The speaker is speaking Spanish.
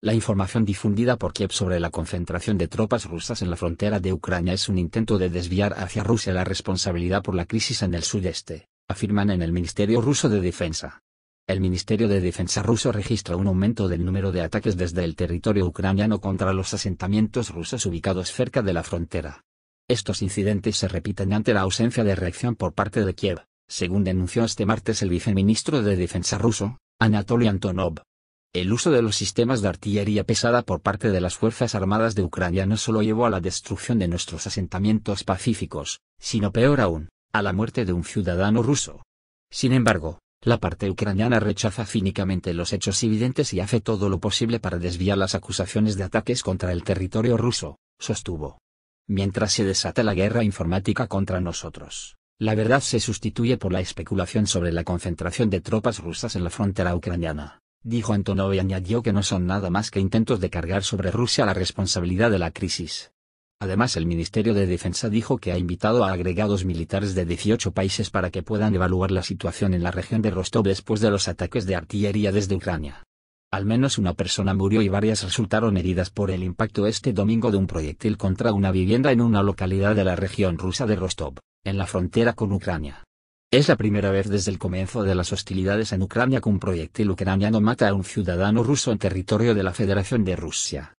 La información difundida por Kiev sobre la concentración de tropas rusas en la frontera de Ucrania es un intento de desviar hacia Rusia la responsabilidad por la crisis en el sudeste, afirman en el Ministerio ruso de Defensa. El Ministerio de Defensa ruso registra un aumento del número de ataques desde el territorio ucraniano contra los asentamientos rusos ubicados cerca de la frontera. Estos incidentes se repiten ante la ausencia de reacción por parte de Kiev, según denunció este martes el viceministro de Defensa ruso, Anatoly Antonov el uso de los sistemas de artillería pesada por parte de las Fuerzas Armadas de Ucrania no solo llevó a la destrucción de nuestros asentamientos pacíficos, sino peor aún, a la muerte de un ciudadano ruso. Sin embargo, la parte ucraniana rechaza cínicamente los hechos evidentes y hace todo lo posible para desviar las acusaciones de ataques contra el territorio ruso, sostuvo. Mientras se desata la guerra informática contra nosotros, la verdad se sustituye por la especulación sobre la concentración de tropas rusas en la frontera ucraniana dijo Antonov y añadió que no son nada más que intentos de cargar sobre Rusia la responsabilidad de la crisis. Además el Ministerio de Defensa dijo que ha invitado a agregados militares de 18 países para que puedan evaluar la situación en la región de Rostov después de los ataques de artillería desde Ucrania. Al menos una persona murió y varias resultaron heridas por el impacto este domingo de un proyectil contra una vivienda en una localidad de la región rusa de Rostov, en la frontera con Ucrania. Es la primera vez desde el comienzo de las hostilidades en Ucrania que un proyectil ucraniano mata a un ciudadano ruso en territorio de la Federación de Rusia.